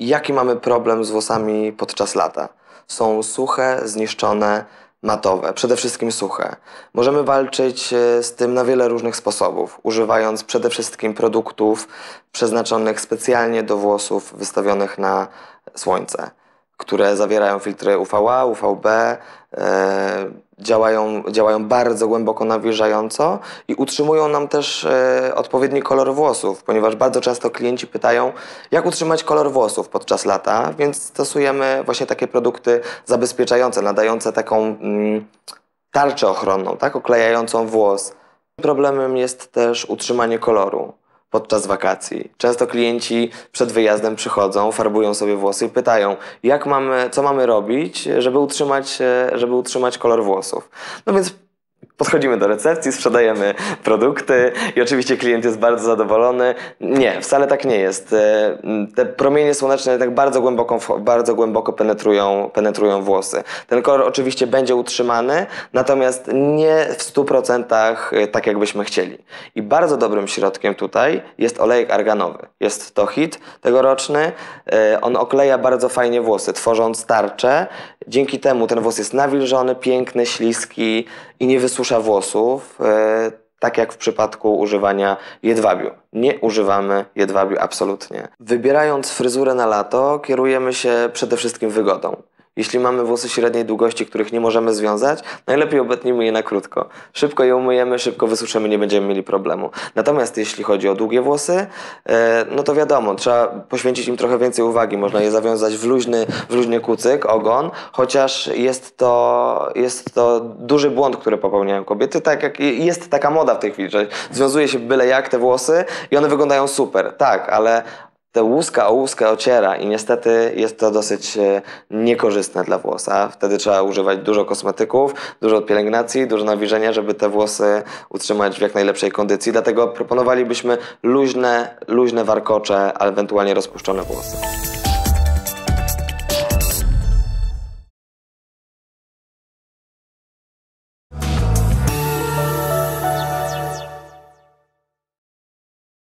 Jaki mamy problem z włosami podczas lata? Są suche, zniszczone, matowe, przede wszystkim suche. Możemy walczyć e, z tym na wiele różnych sposobów, używając przede wszystkim produktów przeznaczonych specjalnie do włosów wystawionych na słońce, które zawierają filtry UVA, UVB. Yy, e, działają, działają bardzo głęboko nawilżająco i utrzymują nam też e, odpowiedni kolor włosów, ponieważ bardzo często klienci pytają, jak utrzymać kolor włosów podczas lata, więc stosujemy właśnie takie produkty zabezpieczające, nadające taką mm, tarczę ochronną, tak, oklejającą włos. Problemem jest też utrzymanie koloru podczas wakacji. Często klienci przed wyjazdem przychodzą, farbują sobie włosy i pytają, jak mamy, co mamy robić, żeby utrzymać, e, żeby utrzymać kolor włosów. No więc Podchodzimy do recepcji, sprzedajemy produkty i oczywiście klient jest bardzo zadowolony. Nie, wcale tak nie jest. E, te promienie słoneczne tak bardzo głęboko, bardzo głęboko penetrują, penetrują włosy. Ten kolor oczywiście będzie utrzymany, natomiast nie w 100% e, tak, jakbyśmy chcieli. I bardzo dobrym środkiem tutaj jest olejek arganowy. Jest to hit tegoroczny. E, on okleja bardzo fajnie włosy, tworząc tarcze. Dzięki temu ten włos jest nawilżony, piękny, śliski i nie wysusza susza włosów, e, tak jak w przypadku używania jedwabiu. Nie używamy jedwabiu absolutnie. Wybierając fryzurę na lato, kierujemy się przede wszystkim wygodą. Jeśli mamy włosy średniej długości, których nie możemy związać, najlepiej obetnijmy je na krótko. Szybko je umyjemy, szybko wysuszymy, nie będziemy mieli problemu. Natomiast jeśli chodzi o długie włosy, e, no to wiadomo, trzeba poświęcić im trochę więcej uwagi. Można je zawiązać w luźny, w luźny kucyk, ogon, chociaż jest to, jest to duży błąd, który popełniają kobiety. Tak jak jest taka moda w tej chwili, że związuje się byle jak te włosy i one wyglądają super. Tak, ale te łuska o łuskę ociera i niestety jest to dosyć e, niekorzystne dla włosa. Wtedy trzeba używać dużo kosmetyków, dużo pielęgnacji, dużo nawilżenia, żeby te włosy utrzymać w jak najlepszej kondycji. Dlatego proponowalibyśmy luźne, luźne warkocze, a ewentualnie rozpuszczone włosy.